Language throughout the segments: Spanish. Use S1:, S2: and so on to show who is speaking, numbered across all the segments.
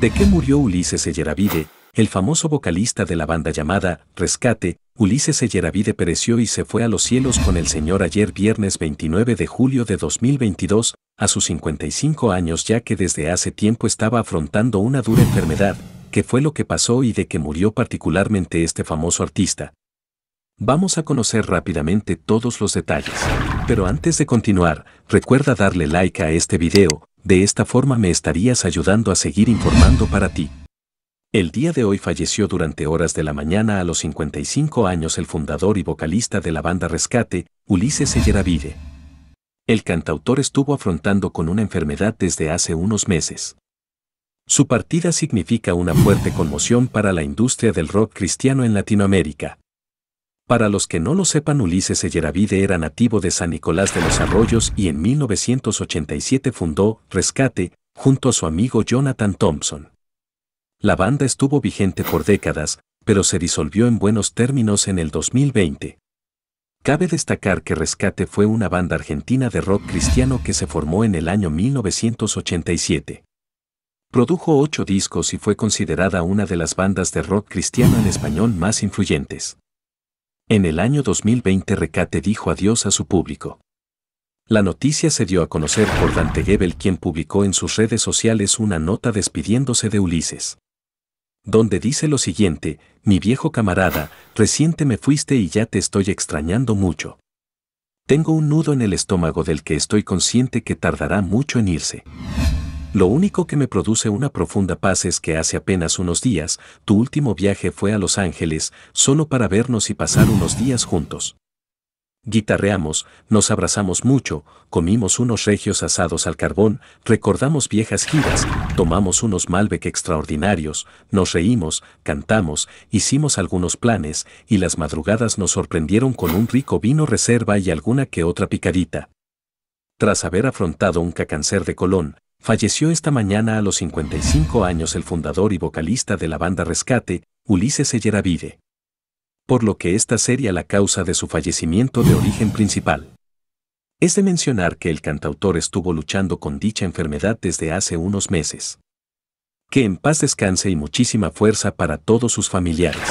S1: ¿De qué murió Ulises Eyeravide, el famoso vocalista de la banda llamada Rescate? Ulises Eyeravide pereció y se fue a los cielos con el Señor ayer viernes 29 de julio de 2022, a sus 55 años ya que desde hace tiempo estaba afrontando una dura enfermedad, que fue lo que pasó y de que murió particularmente este famoso artista. Vamos a conocer rápidamente todos los detalles. Pero antes de continuar, recuerda darle like a este video, de esta forma me estarías ayudando a seguir informando para ti. El día de hoy falleció durante horas de la mañana a los 55 años el fundador y vocalista de la banda Rescate, Ulises Eyeravide. El cantautor estuvo afrontando con una enfermedad desde hace unos meses. Su partida significa una fuerte conmoción para la industria del rock cristiano en Latinoamérica. Para los que no lo sepan, Ulises Eyeravide era nativo de San Nicolás de los Arroyos y en 1987 fundó Rescate, junto a su amigo Jonathan Thompson. La banda estuvo vigente por décadas, pero se disolvió en buenos términos en el 2020. Cabe destacar que Rescate fue una banda argentina de rock cristiano que se formó en el año 1987. Produjo ocho discos y fue considerada una de las bandas de rock cristiano en español más influyentes. En el año 2020 Recate dijo adiós a su público. La noticia se dio a conocer por Dante Gebel quien publicó en sus redes sociales una nota despidiéndose de Ulises. Donde dice lo siguiente, mi viejo camarada, reciente me fuiste y ya te estoy extrañando mucho. Tengo un nudo en el estómago del que estoy consciente que tardará mucho en irse. Lo único que me produce una profunda paz es que hace apenas unos días tu último viaje fue a Los Ángeles solo para vernos y pasar unos días juntos. Guitarreamos, nos abrazamos mucho, comimos unos regios asados al carbón, recordamos viejas giras, tomamos unos Malbec extraordinarios, nos reímos, cantamos, hicimos algunos planes y las madrugadas nos sorprendieron con un rico vino reserva y alguna que otra picadita. Tras haber afrontado un cacancer de colón, Falleció esta mañana a los 55 años el fundador y vocalista de la banda Rescate, Ulises Eyeravide. Por lo que esta sería la causa de su fallecimiento de origen principal. Es de mencionar que el cantautor estuvo luchando con dicha enfermedad desde hace unos meses. Que en paz descanse y muchísima fuerza para todos sus familiares.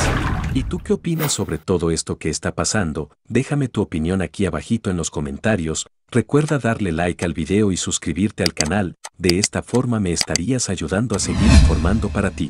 S1: ¿Y tú qué opinas sobre todo esto que está pasando? Déjame tu opinión aquí abajito en los comentarios, Recuerda darle like al video y suscribirte al canal, de esta forma me estarías ayudando a seguir informando para ti.